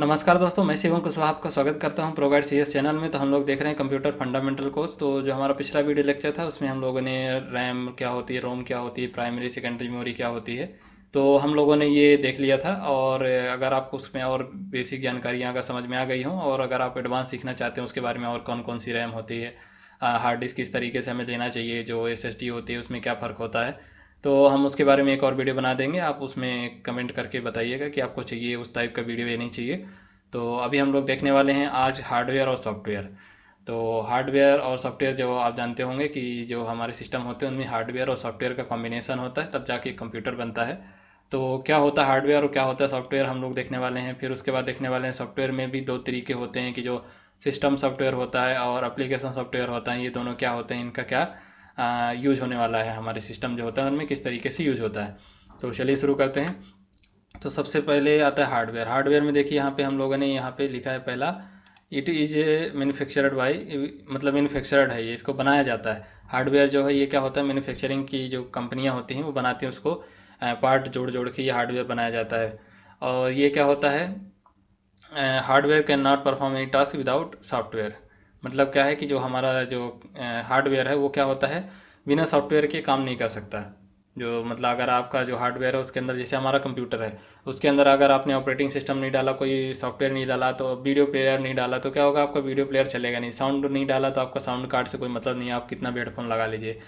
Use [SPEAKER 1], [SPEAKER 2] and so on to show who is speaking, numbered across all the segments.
[SPEAKER 1] नमस्कार दोस्तों मैं शिवम कुशवाहा आपका स्वागत करता हूं प्रोगाइड सी चैनल में तो हम लोग देख रहे हैं कंप्यूटर फंडामेंटल कोर्स तो जो हमारा पिछला वीडियो लेक्चर था उसमें हम लोगों ने रैम क्या होती है रोम क्या होती है प्राइमरी सेकेंडरी मेमोरी क्या होती है तो हम लोगों ने ये देख लिया था और अगर आपको उसमें और बेसिक जानकारियाँ अगर समझ में आ गई हो और अगर आप एडवांस सीखना चाहते हैं उसके बारे में और कौन कौन सी रैम होती है हार्ड डिस्क किस तरीके से हमें लेना चाहिए जो एस होती है उसमें क्या फ़र्क होता है तो हम उसके बारे में एक और वीडियो बना देंगे आप उसमें कमेंट करके बताइएगा कि आपको चाहिए उस टाइप का वीडियो या नहीं चाहिए तो अभी हम लोग देखने वाले हैं आज हार्डवेयर और सॉफ्टवेयर तो हार्डवेयर और सॉफ्टवेयर जो आप जानते होंगे कि जो हमारे सिस्टम होते हैं उनमें हार्डवेयर और सॉफ्टवेयर का कॉम्बिनेशन होता है तब जाके कंप्यूटर बनता है तो क्या होता है हार्डवेयर और क्या होता है सॉफ्टवेयर हम लोग देखने वाले हैं फिर उसके बाद देखने वाले हैं सॉफ्टवेयर में भी दो तरीके होते हैं कि जो सिस्टम सॉफ्टवेयर होता है और अप्लीकेशन सॉफ्टवेयर होता है ये दोनों क्या होते हैं इनका क्या यूज होने वाला है हमारे सिस्टम जो होता है उनमें किस तरीके से यूज होता है तो चलिए शुरू करते हैं तो सबसे पहले आता है हार्डवेयर हार्डवेयर में देखिए यहाँ पे हम लोगों ने यहाँ पे लिखा है पहला इट इज मैन्युफैक्चर्ड बाय मतलब मैन्युफैक्चर्ड है ये इसको बनाया जाता है हार्डवेयर जो है ये क्या होता है मैन्युफैक्चरिंग की जो कंपनियाँ होती हैं वो बनाती हैं उसको पार्ट जोड़ जोड़ के ये हार्डवेयर बनाया जाता है और ये क्या होता है hardware can not perform any task without software मतलब क्या है कि जो हमारा जो हार्डवेयर है वो क्या होता है बिना सॉफ्टवेयर के काम नहीं कर सकता है जो मतलब अगर आपका जो हार्डवेयर है उसके अंदर जैसे हमारा कंप्यूटर है उसके अंदर अगर आपने ऑपरेटिंग सिस्टम नहीं डाला कोई सॉफ्टवेयर नहीं डाला तो वीडियो प्लेयर नहीं डाला तो क्या होगा आपका वीडियो प्लेयर चलेगा नहीं साउंड नहीं डाला तो आपका साउंड कार्ड से कोई मतलब नहीं आप कितना भी हेडफोन लगा लीजिए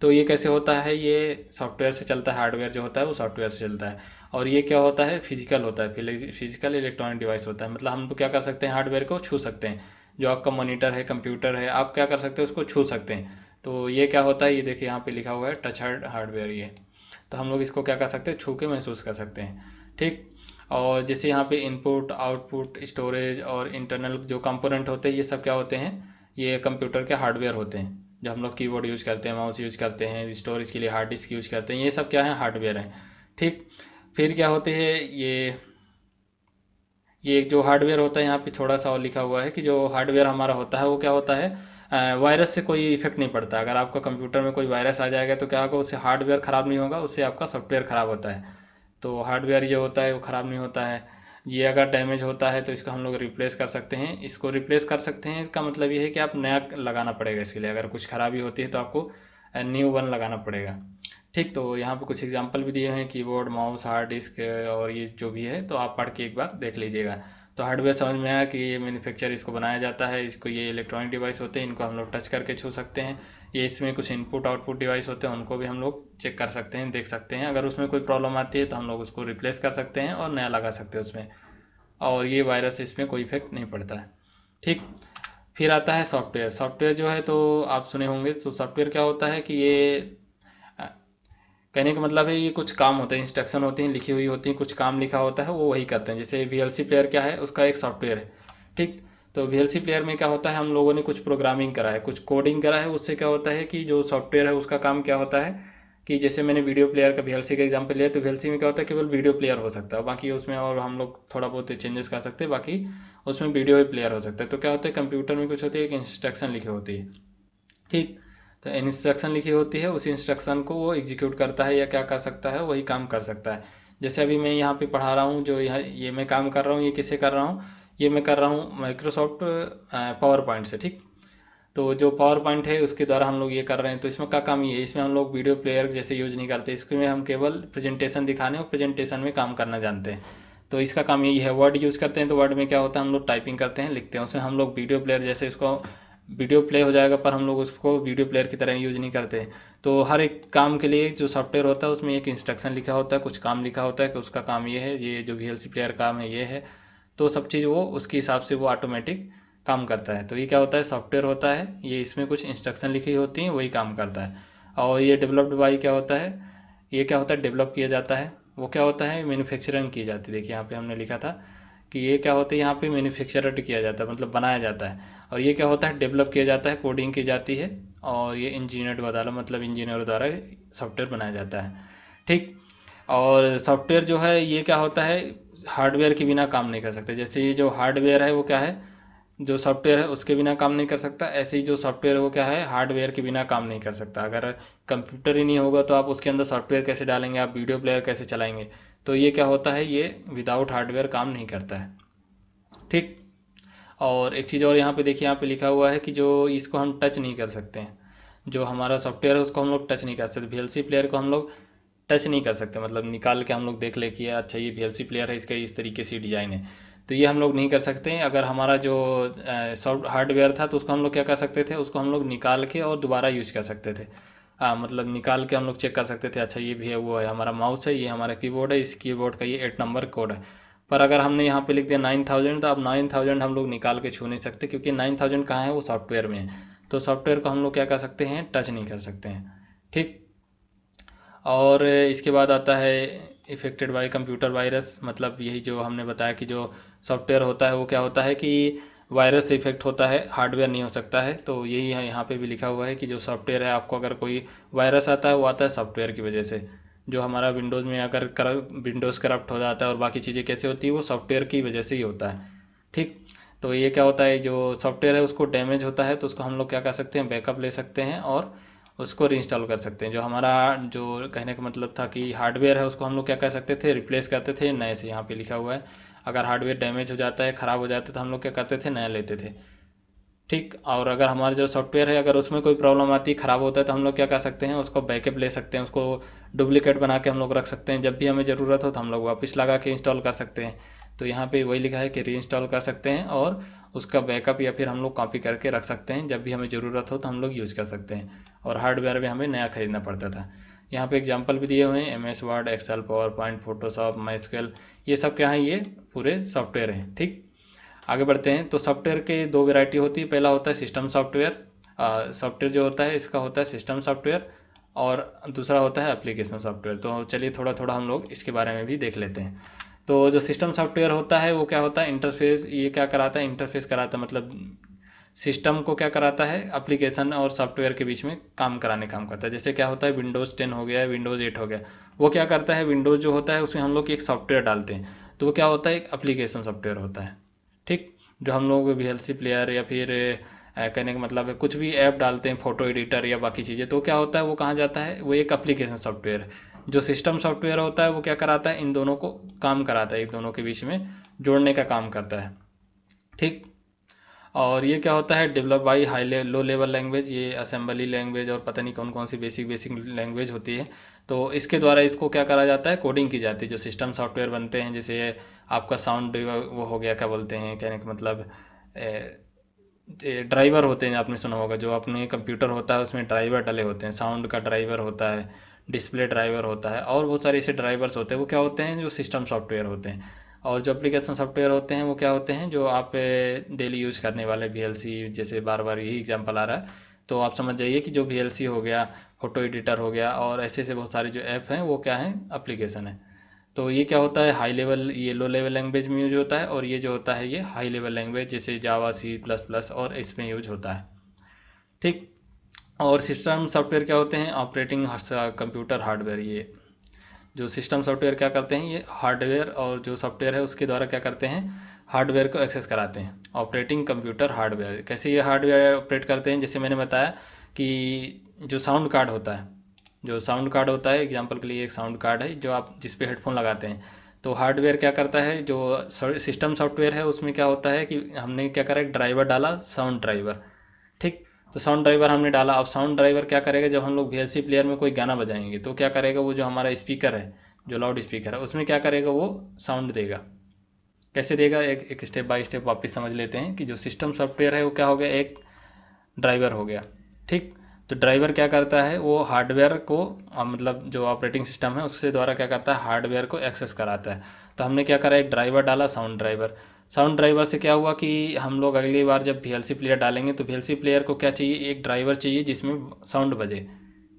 [SPEAKER 1] तो ये कैसे होता है ये सॉफ्टवेयर से चलता है हार्डवेयर जो होता है वो सॉफ्टवेयर से चलता है और ये क्या होता है फिजिकल होता है फिजिकल इलेक्ट्रॉनिक डिवाइस होता है मतलब हम तो क्या कर सकते हैं हार्डवेयर को छू सकते हैं जो आपका मोनीटर है कंप्यूटर है आप क्या कर सकते हैं उसको छू सकते हैं तो ये क्या होता है ये देखिए यहाँ पे लिखा हुआ है टच हार्ड हार्डवेयर ये तो हम लोग इसको क्या कर सकते हैं छू के महसूस कर सकते हैं ठीक और जैसे यहाँ पे इनपुट आउटपुट स्टोरेज और इंटरनल जो कंपोनेंट होते हैं ये सब क्या होते हैं ये कंप्यूटर के हार्डवेयर होते हैं जो हम लोग कीबोर्ड यूज़ करते हैं माउस यूज़ करते हैं स्टोरेज के लिए हार्ड डिस्क यूज़ करते हैं ये सब क्या है हार्डवेयर हैं ठीक फिर क्या होते हैं ये ये एक जो हार्डवेयर होता है यहाँ पे थोड़ा सा और लिखा हुआ है कि जो हार्डवेयर हमारा होता है वो क्या होता है वायरस से कोई इफेक्ट नहीं पड़ता अगर आपका कंप्यूटर में कोई वायरस आ जाएगा तो क्या होगा उससे हार्डवेयर ख़राब नहीं होगा उससे आपका सॉफ्टवेयर ख़राब होता है तो हार्डवेयर ये होता है वो ख़राब नहीं होता है ये अगर डैमेज होता है तो इसको हम लोग रिप्लेस कर सकते हैं इसको रिप्लेस कर सकते हैं इसका मतलब ये है कि आप नया लगाना पड़ेगा इसके लिए अगर कुछ खराबी होती है तो आपको न्यू वन लगाना पड़ेगा ठीक तो यहाँ पे कुछ एग्जाम्पल भी दिए हैं कीबोर्ड माउस हार्ड डिस्क और ये जो भी है तो आप पढ़ के एक बार देख लीजिएगा तो हार्डवेयर समझ में आया कि ये मैन्युफैक्चर इसको बनाया जाता है इसको ये इलेक्ट्रॉनिक डिवाइस होते हैं इनको हम लोग टच करके छू सकते हैं ये इसमें कुछ इनपुट आउटपुट डिवाइस होते हैं उनको भी हम लोग चेक कर सकते हैं देख सकते हैं अगर उसमें कोई प्रॉब्लम आती है तो हम लोग उसको रिप्लेस कर सकते हैं और नया लगा सकते हैं उसमें और ये वायरस इसमें कोई इफेक्ट नहीं पड़ता है ठीक फिर आता है सॉफ्टवेयर सॉफ्टवेयर जो है तो आप सुने होंगे तो सॉफ्टवेयर क्या होता है कि ये कहने का मतलब है ये कुछ काम होते हैं इंस्ट्रक्शन होती हैं लिखी हुई होती हैं कुछ काम लिखा होता है वो वही करते हैं जैसे वी प्लेयर क्या है उसका एक सॉफ्टवेयर है ठीक तो वी प्लेयर में क्या होता है हम लोगों ने कुछ प्रोग्रामिंग करा है कुछ कोडिंग करा है उससे क्या होता है कि जो सॉफ्टवेयर है उसका काम क्या होता है कि जैसे मैंने वीडियो प्लेयर का वी का एग्जाम्पल लिया तो वी में क्या होता है केवल वीडियो प्लेयर हो सकता है बाकी उसमें और हम लोग थोड़ा बहुत चेंजेस कर सकते हैं बाकी उसमें वीडियो प्लेयर हो सकता है तो क्या होता है कंप्यूटर में कुछ होती है एक इंस्ट्रक्शन लिखी होती है ठीक तो इंस्ट्रक्शन लिखी होती है उसी इंस्ट्रक्शन को वो एग्जीक्यूट करता है या क्या कर सकता है वही काम कर सकता है जैसे अभी मैं यहाँ पे पढ़ा रहा हूँ जो यहाँ ये मैं काम कर रहा हूँ ये किससे कर रहा हूँ ये मैं कर रहा हूँ माइक्रोसॉफ्ट पावर पॉइंट से ठीक तो जो पावर पॉइंट है उसके द्वारा हम लोग ये कर रहे हैं तो इसमें क्या काम ये है इसमें हम लोग वीडियो प्लेयर जैसे यूज नहीं करते इसमें हम केवल प्रेजेंटेशन दिखाने और प्रेजेंटेशन में काम करना जानते हैं तो इसका काम यही है वर्ड यूज करते हैं तो वर्ड में क्या होता है हम लोग टाइपिंग करते हैं लिखते हैं उसमें हम लोग वीडियो प्लेयर जैसे इसको वीडियो प्ले हो जाएगा पर हम लोग उसको वीडियो प्लेयर की तरह यूज़ नहीं करते तो हर एक काम के लिए जो सॉफ्टवेयर होता है उसमें एक इंस्ट्रक्शन लिखा होता है कुछ काम लिखा होता है कि उसका काम ये है ये जो वी प्लेयर काम है ये है तो सब चीज़ वो उसके हिसाब से वो ऑटोमेटिक काम करता है तो ये क्या होता है सॉफ्टवेयर होता है ये इसमें कुछ इंस्ट्रक्शन लिखी होती हैं वही काम करता है और ये डेवलप्ड बाई क्या होता है ये क्या होता है डेवलप किया जाता है वो क्या होता है मैन्युफैक्चरिंग की जाती है देखिए यहाँ पे हमने लिखा था कि ये क्या होता है यहाँ पे मैन्युफैक्चरड किया जाता है मतलब बनाया जाता है और ये क्या होता है डेवलप किया जाता है कोडिंग की जाती है और ये इंजीनियर द्वारा मतलब इंजीनियर द्वारा सॉफ्टवेयर बनाया जाता है ठीक और सॉफ्टवेयर जो है ये क्या होता है हार्डवेयर के बिना काम नहीं कर सकते जैसे ये जो हार्डवेयर है वो क्या है जो सॉफ्टवेयर है उसके बिना काम नहीं कर सकता ऐसे ही जो सॉफ्टवेयर वो क्या है हार्डवेयर के बिना काम नहीं कर सकता अगर कंप्यूटर ही नहीं होगा तो आप उसके अंदर सॉफ्टवेयर कैसे डालेंगे आप वीडियो प्लेयर कैसे चलाएंगे तो ये क्या होता है ये विदाउट हार्डवेयर काम नहीं करता है ठीक और एक चीज़ और यहाँ पे देखिए यहाँ पे लिखा हुआ है कि जो इसको हम टच नहीं कर सकते हैं जो हमारा सॉफ्टवेयर है उसको हम लोग टच नहीं कर सकते वी प्लेयर को हम लोग टच नहीं कर सकते मतलब निकाल के हम लोग देख ले कि अच्छा ये वी प्लेयर है इसका इस तरीके से डिज़ाइन है तो ये हम लोग नहीं कर सकते हैं अगर हमारा जो सॉफ्ट हार्डवेयर था तो उसको हम लोग क्या कर सकते थे उसको हम लोग निकाल के और दोबारा यूज कर सकते थे आ, मतलब निकाल के हम लोग चेक कर सकते थे अच्छा ये भी है वो है हमारा माउस है ये हमारा कीबोर्ड है इस कीबोर्ड का ये एट नंबर कोड है पर अगर हमने यहाँ पे लिख दिया नाइन थाउजेंड तो अब नाइन थाउजेंड हम लोग निकाल के छू नहीं सकते क्योंकि नाइन थाउजेंड कहाँ है वो सॉफ्टवेयर में है तो सॉफ्टवेयर को हम लोग क्या कर सकते हैं टच नहीं कर सकते हैं ठीक और इसके बाद आता है इफेक्टेड बाई कंप्यूटर वायरस मतलब यही जो हमने बताया कि जो सॉफ्टवेयर होता है वो क्या होता है कि वायरस से इफेक्ट होता है हार्डवेयर नहीं हो सकता है तो यही यहाँ पे भी लिखा हुआ है कि जो सॉफ्टवेयर है आपको अगर कोई वायरस आता है वो आता है सॉफ्टवेयर की वजह से जो हमारा विंडोज़ में अगर कर विंडोज़ करप्ट हो जाता है और बाकी चीज़ें कैसे होती है वो सॉफ्टवेयर की वजह से ही होता है ठीक तो ये क्या होता है जो सॉफ्टवेयर है उसको डैमेज होता है तो उसको हम लोग क्या कर सकते हैं बैकअप ले सकते हैं और उसको रीइंस्टॉल कर सकते हैं जो हमारा जो कहने का मतलब था कि हार्डवेयर है उसको हम लोग क्या कर सकते थे रिप्लेस करते थे नए से यहाँ पे लिखा हुआ है अगर हार्डवेयर डैमेज हो जाता है ख़राब हो जाता है तो हम लोग क्या करते थे नया लेते थे ठीक और अगर हमारा जो सॉफ्टवेयर है अगर उसमें कोई प्रॉब्लम आती है ख़राब होता है तो हम लोग क्या कर सकते हैं उसको बैकअप ले सकते हैं उसको डुप्लीकेट बना के हम लोग रख सकते हैं जब भी हमें ज़रूरत हो तो हम लोग वापस लगा के इंस्टॉल कर सकते हैं तो यहाँ पे वही लिखा है कि री इंस्टॉल कर सकते हैं और उसका बैकअप या फिर हम लोग कॉपी करके रख सकते हैं जब भी हमें ज़रूरत हो तो हम लोग यूज़ कर सकते हैं और हार्डवेयर भी हमें नया खरीदना पड़ता था यहाँ पे एग्जाम्पल भी दिए हुए हैं M S Word Excel power PowerPoint Photoshop MySQL ये सब क्या है ये पूरे सॉफ्टवेयर हैं ठीक आगे बढ़ते हैं तो सॉफ्टवेयर के दो वेराइटी होती है पहला होता है सिस्टम सॉफ्टवेयर सॉफ्टवेयर जो होता है इसका होता है सिस्टम सॉफ्टवेयर और दूसरा होता है एप्लीकेशन सॉफ्टवेयर तो चलिए थोड़ा थोड़ा हम लोग इसके बारे में भी देख लेते हैं तो जो सिस्टम सॉफ्टवेयर होता है वो क्या होता है इंटरफेस ये क्या कराता है इंटरफेस कराता है मतलब सिस्टम को क्या कराता है एप्लीकेशन और सॉफ्टवेयर के बीच में काम कराने काम करता है जैसे क्या होता है विंडोज़ टेन हो गया विंडोज़ एट हो गया वो क्या करता है विंडोज़ जो होता है उसमें हम लोग एक सॉफ्टवेयर डालते हैं तो वो क्या होता है एक अप्लीकेशन सॉफ्टवेयर होता है जो हम लोग वी प्लेयर या फिर कहने का मतलब है कुछ भी ऐप डालते हैं फोटो एडिटर या बाकी चीज़ें तो क्या होता है वो कहाँ जाता है वो एक अप्लीकेशन सॉफ्टवेयर जो सिस्टम सॉफ्टवेयर होता है वो क्या कराता है इन दोनों को काम कराता है एक दोनों के बीच में जोड़ने का काम करता है ठीक और ये क्या होता है डेवलप बाई हाई ले, लो लेवल लैंग्वेज ये असेंबली लैंग्वेज और पता नहीं कौन कौन सी बेसिक बेसिक लैंग्वेज होती है तो इसके द्वारा इसको क्या करा जाता है कोडिंग की जाती है जो सिस्टम सॉफ्टवेयर बनते हैं जैसे आपका साउंड वो हो गया क्या बोलते हैं कहने का मतलब ड्राइवर होते हैं आपने सुना होगा जो अपने कंप्यूटर होता है उसमें ड्राइवर डले होते हैं साउंड का ड्राइवर होता है डिस्प्ले ड्राइवर होता है और बहुत सारे ऐसे ड्राइवर्स होते हैं वो क्या होते हैं जो सिस्टम सॉफ्टवेयर होते हैं और जो एप्लीकेशन सॉफ्टवेयर होते हैं वो क्या होते हैं जो आप डेली यूज़ करने वाले वी जैसे बार बार यही एग्जाम्पल आ रहा है तो आप समझ जाइए कि जो वी हो गया फोटो एडिटर हो गया और ऐसे ऐसे बहुत सारे जो ऐप हैं वो क्या हैं अप्लीकेशन है तो ये क्या होता है हाई लेवल ये लो लेवल लैंग्वेज में यूज होता है और ये जो होता है ये हाई लेवल लैंग्वेज जैसे जावा सी प्लस प्लस और इसमें यूज होता है ठीक और सिस्टम सॉफ्टवेयर क्या होते हैं ऑपरेटिंग कंप्यूटर हार्डवेयर ये जो सिस्टम सॉफ्टवेयर क्या करते हैं ये हार्डवेयर और जो सॉफ्टवेयर है उसके द्वारा क्या करते हैं हार्डवेयर को एक्सेस कराते हैं ऑपरेटिंग कंप्यूटर हार्डवेयर कैसे ये हार्डवेयर ऑपरेट करते हैं जैसे मैंने बताया कि जो साउंड कार्ड होता है जो साउंड कार्ड होता है एग्जाम्पल के लिए एक साउंड कार्ड है जो आप जिस पे हेडफोन लगाते हैं तो हार्डवेयर क्या करता है जो सिस्टम सॉफ्टवेयर है उसमें क्या होता है कि हमने क्या करा एक ड्राइवर डाला साउंड ड्राइवर ठीक तो साउंड ड्राइवर हमने डाला अब साउंड ड्राइवर क्या करेगा जब हम लोग वी प्लेयर में कोई गाना बजाएंगे तो क्या करेगा वो जो हमारा स्पीकर है जो लाउड स्पीकर है उसमें क्या करेगा वो साउंड देगा कैसे देगा एक एक स्टेप बाय स्टेप वापस समझ लेते हैं कि जो सिस्टम सॉफ्टवेयर है वो क्या हो गया एक ड्राइवर हो गया ठीक तो ड्राइवर क्या करता है वो हार्डवेयर को मतलब जो ऑपरेटिंग सिस्टम है उससे द्वारा क्या करता है हार्डवेयर को एक्सेस कराता है तो हमने क्या करा एक ड्राइवर डाला साउंड ड्राइवर साउंड ड्राइवर से क्या हुआ कि हम लोग अगली बार जब वी प्लेयर डालेंगे तो वी प्लेयर को क्या चाहिए एक ड्राइवर चाहिए जिसमें साउंड बजे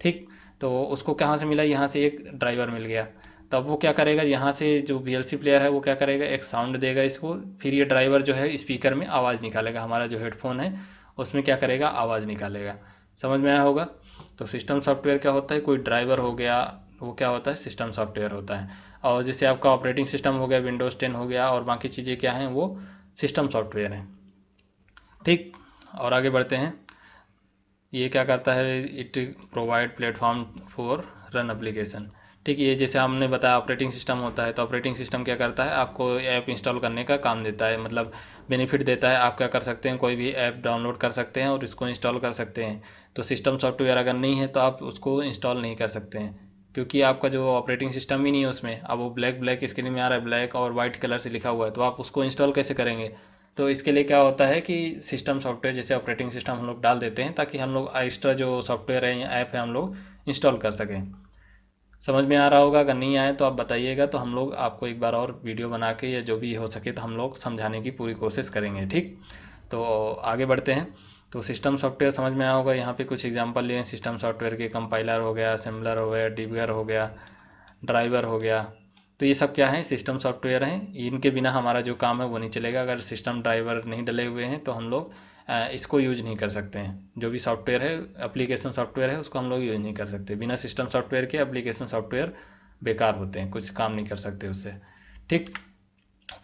[SPEAKER 1] ठीक तो उसको कहाँ से मिला यहाँ से एक ड्राइवर मिल गया तब वो क्या करेगा यहाँ से जो वी प्लेयर है वो क्या करेगा एक साउंड देगा इसको फिर ये ड्राइवर जो है स्पीकर में आवाज़ निकालेगा हमारा जो हेडफोन है उसमें क्या करेगा आवाज़ निकालेगा समझ में आया होगा तो सिस्टम सॉफ्टवेयर क्या होता है कोई ड्राइवर हो गया वो क्या होता है सिस्टम सॉफ्टवेयर होता है और जैसे आपका ऑपरेटिंग सिस्टम हो गया विंडोज़ टेन हो गया और बाकी चीज़ें क्या हैं वो सिस्टम सॉफ्टवेयर हैं ठीक और आगे बढ़ते हैं ये क्या करता है it provide platform for run application ठीक है जैसे हमने बताया ऑपरेटिंग सिस्टम होता है तो ऑपरेटिंग सिस्टम क्या करता है आपको ऐप इंस्टॉल करने का काम देता है मतलब बेनिफिट देता है आप क्या कर सकते हैं कोई भी ऐप डाउनलोड कर सकते हैं और इसको इंस्टॉल कर सकते हैं तो सिस्टम सॉफ्टवेयर अगर नहीं है तो आप उसको इंस्टॉल नहीं कर सकते हैं क्योंकि आपका जो ऑपरेटिंग सिस्टम ही नहीं है उसमें अब वो ब्लैक ब्लैक स्क्रीन में आ रहा है ब्लैक और वाइट कलर से लिखा हुआ है तो आप उसको इंस्टॉल कैसे करेंगे तो इसके लिए क्या होता है कि सिस्टम सॉफ्टवेयर जैसे ऑपरेटिंग सिस्टम हम लोग डाल देते हैं ताकि हम लोग एक्स्ट्रा जो सॉफ्टवेयर है या ऐप है हम लोग इंस्टॉल कर सकें समझ में आ रहा होगा अगर नहीं आए तो आप बताइएगा तो हम लोग आपको एक बार और वीडियो बना के या जो भी हो सके तो हम लोग समझाने की पूरी कोशिश करेंगे ठीक तो आगे बढ़ते हैं तो सिस्टम सॉफ्टवेयर समझ में आया होगा यहाँ पे कुछ एग्जांपल लिए हैं सिस्टम सॉफ्टवेयर के कंपाइलर हो गया असेंबलर हो गया डिबर हो गया ड्राइवर हो गया तो ये सब क्या है सिस्टम सॉफ्टवेयर हैं इनके बिना हमारा जो काम है वो नहीं चलेगा अगर सिस्टम ड्राइवर नहीं डले हुए हैं तो हम लोग इसको यूज नहीं कर सकते हैं जो भी सॉफ्टवेयर है एप्लीकेशन सॉफ्टवेयर है उसको हम लोग यूज नहीं कर सकते बिना सिस्टम सॉफ्टवेयर के एप्लीकेशन सॉफ्टवेयर बेकार होते हैं कुछ काम नहीं कर सकते उससे ठीक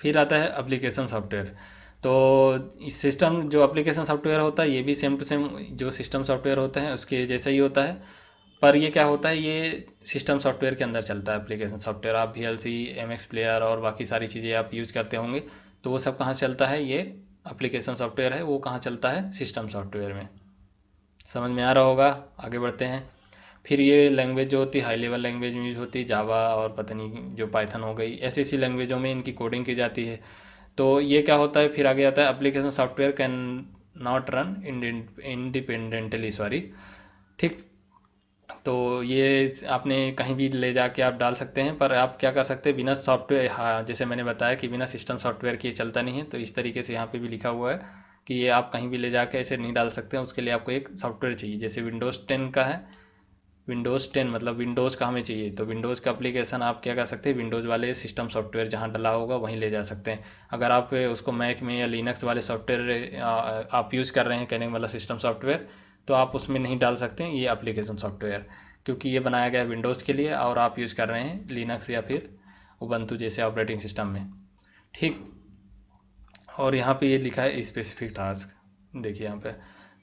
[SPEAKER 1] फिर आता है एप्लीकेशन सॉफ्टवेयर तो इस सिस्टम जो एप्लीकेशन सॉफ्टवेयर होता है ये भी सेम टू सेम जो सिस्टम सॉफ्टवेयर होते हैं उसके जैसा ही होता है पर ये क्या होता है ये सिस्टम सॉफ्टवेयर के अंदर चलता है एप्लीकेशन सॉफ्टवेयर आप V L C M X player और बाकी सारी चीज़ें आप यूज करते होंगे तो वो सब कहाँ चलता है ये एप्लीकेशन सॉफ्टवेयर है वो कहाँ चलता है सिस्टम सॉफ्टवेयर में समझ में आ रहा होगा आगे बढ़ते हैं फिर ये लैंग्वेज जो होती है हाई लेवल लैंग्वेज यूज होती है जावा और पता नहीं जो पाइथन हो गई ऐसी ऐसी लैंग्वेजों में इनकी कोडिंग की जाती है तो ये क्या होता है फिर आगे आता है application software can not run independently sorry ठीक तो ये आपने कहीं भी ले जाके आप डाल सकते हैं पर आप क्या कर सकते हैं बिना सॉफ्टवेयर हाँ जैसे मैंने बताया कि बिना सिस्टम सॉफ्टवेयर के चलता नहीं है तो इस तरीके से यहाँ पे भी लिखा हुआ है कि ये आप कहीं भी ले जाके ऐसे नहीं डाल सकते हैं उसके लिए आपको एक सॉफ्टवेयर चाहिए जैसे विंडोज़ टेन का है विंडोज़ टेन मतलब विंडोज़ का हमें चाहिए तो विंडोज़ का अप्लीकेशन आप क्या कर सकते हैं विंडोज़ वाले सिस्टम सॉफ्टवेयर जहाँ डला होगा वहीं ले जा सकते हैं अगर आप उसको मैक में या लिनक्स वाले सॉफ्टवेयर आप यूज़ कर रहे हैं कहने वाला सिस्टम सॉफ्टवेयर तो आप उसमें नहीं डाल सकते ये एप्लीकेशन सॉफ्टवेयर क्योंकि ये बनाया गया है विंडोज़ के लिए और आप यूज़ कर रहे हैं लिनक्स या फिर उबंतु जैसे ऑपरेटिंग सिस्टम में ठीक और यहाँ पे ये लिखा है स्पेसिफिक टास्क देखिए यहाँ पे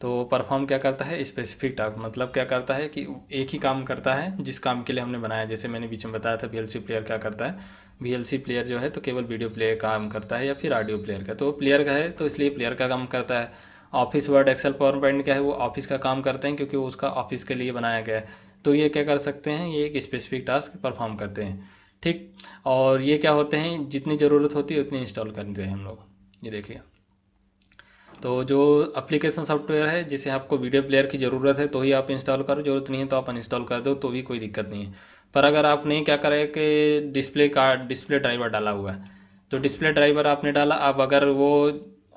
[SPEAKER 1] तो परफॉर्म क्या करता है स्पेसिफिक टास्क मतलब क्या करता है कि एक ही काम करता है जिस काम के लिए हमने बनाया जैसे मैंने बीच में बताया था वी प्लेयर क्या करता है वी प्लेयर जो है तो केवल वीडियो प्लेयर काम करता है या फिर ऑडियो प्लेयर का तो प्लेयर का है तो इसलिए प्लेयर का काम करता है office word Excel power point क्या है वो ऑफिस का काम करते हैं क्योंकि उसका ऑफिस के लिए बनाया गया है तो ये क्या कर सकते हैं ये एक स्पेसिफिक टास्क परफॉर्म करते हैं ठीक और ये क्या होते हैं जितनी ज़रूरत होती है उतनी इंस्टॉल करते हैं हम लोग ये देखिए तो जो एप्लीकेशन सॉफ्टवेयर है जिसे आपको वीडियो प्लेयर की ज़रूरत है तो ही आप इंस्टॉल करो जरूरत नहीं है तो आप अनइंस्टॉल कर दो तो भी कोई दिक्कत नहीं है पर अगर आपने क्या करें कि डिस्प्ले कार्ड डिस्प्ले ड्राइवर डाला हुआ है तो डिस्प्ले ड्राइवर आपने डाला आप अगर वो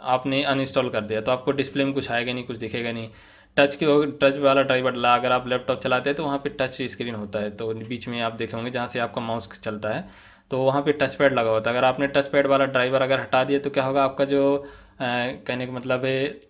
[SPEAKER 1] आपने अनइंस्टॉल कर दिया तो आपको डिस्प्ले में कुछ आएगा नहीं कुछ दिखेगा नहीं टच के टच वाला टाइप ला अगर आप लैपटॉप चलाते हैं तो वहाँ पे टच स्क्रीन होता है तो बीच में आप देखे होंगे जहाँ से आपका माउस चलता है तो वहाँ पे टच पैड लगा होता है अगर आपने टच पैड वाला ड्राइवर अगर हटा दिया तो क्या होगा आपका जो आ, कहने का मतलब है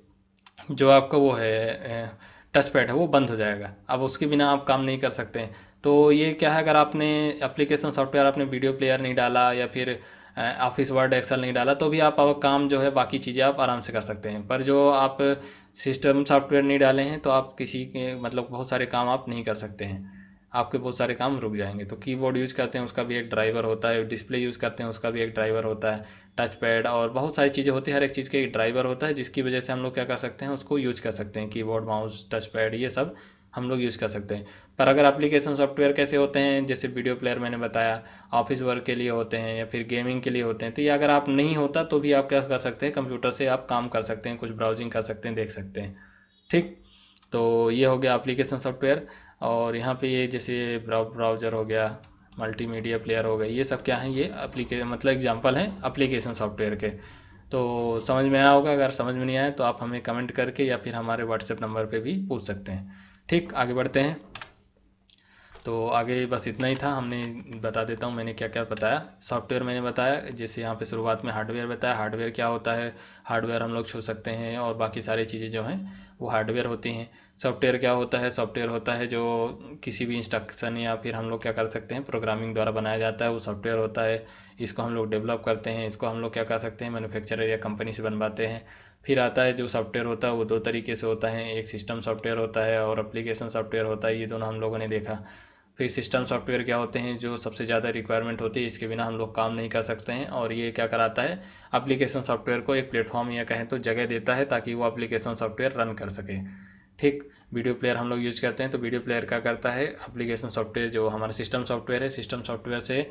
[SPEAKER 1] जो आपका वो है टच पैड है वो बंद हो जाएगा अब उसके बिना आप काम नहीं कर सकते तो ये क्या है अगर आपने एप्लीकेशन सॉफ्टवेयर आपने वीडियो प्लेयर नहीं डाला या फिर ऑफिस वर्ड एक्सेल नहीं डाला तो भी आप काम जो है बाकी चीज़ें आप आराम से कर सकते हैं पर जो आप सिस्टम सॉफ्टवेयर नहीं डाले हैं तो आप किसी के मतलब बहुत सारे काम आप नहीं कर सकते हैं आपके बहुत सारे काम रुक जाएंगे तो कीबोर्ड यूज़ करते हैं उसका भी एक ड्राइवर होता है डिस्प्ले यूज़ करते हैं उसका भी एक ड्राइवर होता है टच पैड और बहुत सारी चीज़ें होती है हर एक चीज़ के एक ड्राइवर होता है जिसकी वजह से हम लोग क्या कर सकते हैं उसको यूज कर सकते हैं कीबोर्ड माउस टच पैड ये सब हम लोग यूज़ कर सकते हैं पर अगर एप्लीकेशन सॉफ्टवेयर कैसे होते हैं जैसे वीडियो प्लेयर मैंने बताया ऑफिस वर्क के लिए होते हैं या फिर गेमिंग के लिए होते हैं तो ये अगर आप नहीं होता तो भी आप क्या कर सकते हैं कंप्यूटर से आप काम कर सकते हैं कुछ ब्राउजिंग कर सकते हैं देख सकते हैं ठीक तो ये हो गया एप्लीकेशन सॉफ्टवेयर और यहाँ पर ये जैसे ब्राउज़र हो गया मल्टी प्लेयर हो गया ये सब क्या है ये अप्लीके मतलब एग्जाम्पल हैं अप्लीकेशन सॉफ्टवेयर के तो समझ में आया होगा अगर समझ में नहीं आए तो आप हमें कमेंट करके या फिर हमारे व्हाट्सएप नंबर पर भी पूछ सकते हैं ठीक आगे बढ़ते हैं तो आगे बस इतना ही था हमने बता देता हूँ मैंने क्या क्या बताया सॉफ्टवेयर मैंने बताया जैसे यहाँ पे शुरुआत में हार्डवेयर बताया हार्डवेयर क्या होता है हार्डवेयर हम लोग छू सकते हैं और बाकी सारी चीज़ें जो हैं वो हार्डवेयर होती हैं सॉफ्टवेयर क्या होता है सॉफ्टवेयर होता है जो किसी भी इंस्ट्रक्शन या फिर हम लोग क्या कर सकते हैं प्रोग्रामिंग द्वारा बनाया जाता है वो सॉफ्टवेयर होता है इसको हम लोग डेवलप करते हैं इसको हम लोग क्या कर सकते हैं मैनुफैक्चर या कंपनी से बनवाते हैं फिर आता है जो सॉफ्टवेयर होता है वो दो तरीके से होता है एक सिस्टम सॉफ्टवेयर होता है और एप्लीकेशन सॉफ्टवेयर होता है ये दोनों हम लोगों ने देखा फिर सिस्टम सॉफ्टवेयर क्या होते हैं जो सबसे ज़्यादा रिक्वायरमेंट होती है इसके बिना हम लोग काम नहीं कर सकते हैं और ये क्या कराता है अप्लीकेशन सॉफ्टवेयर को एक प्लेटफॉर्म या कहें तो जगह देता है ताकि वो अप्लीकेशन सॉफ्टवेयर रन कर सके ठीक वीडियो प्लेयर हम लोग यूज करते हैं तो वीडियो प्लेयर क्या करता है अप्लीकेशन सॉफ्टवेयर जो हमारा सिस्टम सॉफ्टवेयर है सिस्टम सॉफ्टवेयर से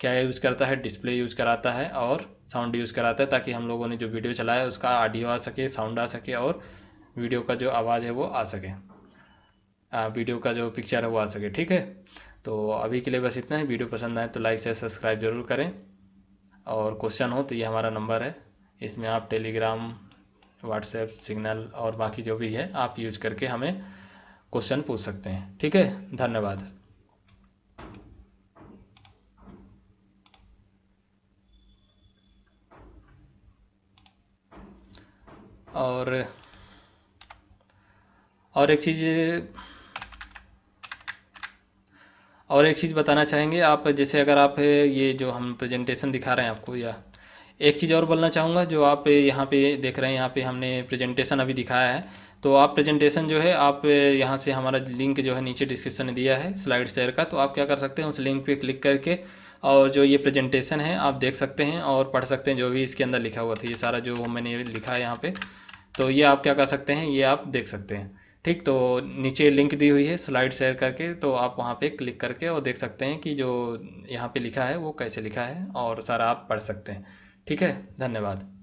[SPEAKER 1] क्या यूज़ करता है डिस्प्ले यूज़ कराता है और साउंड यूज़ कराता है ताकि हम लोगों ने जो वीडियो चलाया है उसका ऑडियो आ सके साउंड आ सके और वीडियो का जो आवाज़ है वो आ सके आ, वीडियो का जो पिक्चर है वो आ सके ठीक है तो अभी के लिए बस इतना ही वीडियो पसंद आए तो लाइक शेयर सब्सक्राइब जरूर करें और क्वेश्चन हो तो ये हमारा नंबर है इसमें आप टेलीग्राम व्हाट्सएप सिग्नल और बाकी जो भी है आप यूज करके हमें क्वेश्चन पूछ सकते हैं ठीक है धन्यवाद और और एक चीज़ और एक चीज़ बताना चाहेंगे आप जैसे अगर आप ये जो हम प्रेजेंटेशन दिखा रहे हैं आपको या एक चीज़ और बोलना चाहूँगा जो आप यहाँ पे देख रहे हैं यहाँ पे हमने प्रेजेंटेशन अभी दिखाया है तो आप प्रेजेंटेशन जो है आप यहाँ से हमारा लिंक जो है नीचे डिस्क्रिप्शन में दिया है स्लाइड शेयर का तो आप क्या कर सकते हैं उस लिंक पे क्लिक करके और जो ये प्रेजेंटेशन है आप देख सकते हैं और पढ़ सकते हैं जो भी इसके अंदर लिखा हुआ था ये सारा जो मैंने लिखा है यहाँ पर तो ये आप क्या कर सकते हैं ये आप देख सकते हैं ठीक तो नीचे लिंक दी हुई है स्लाइड शेयर करके तो आप वहाँ पे क्लिक करके और देख सकते हैं कि जो यहाँ पे लिखा है वो कैसे लिखा है और सारा आप पढ़ सकते हैं ठीक है धन्यवाद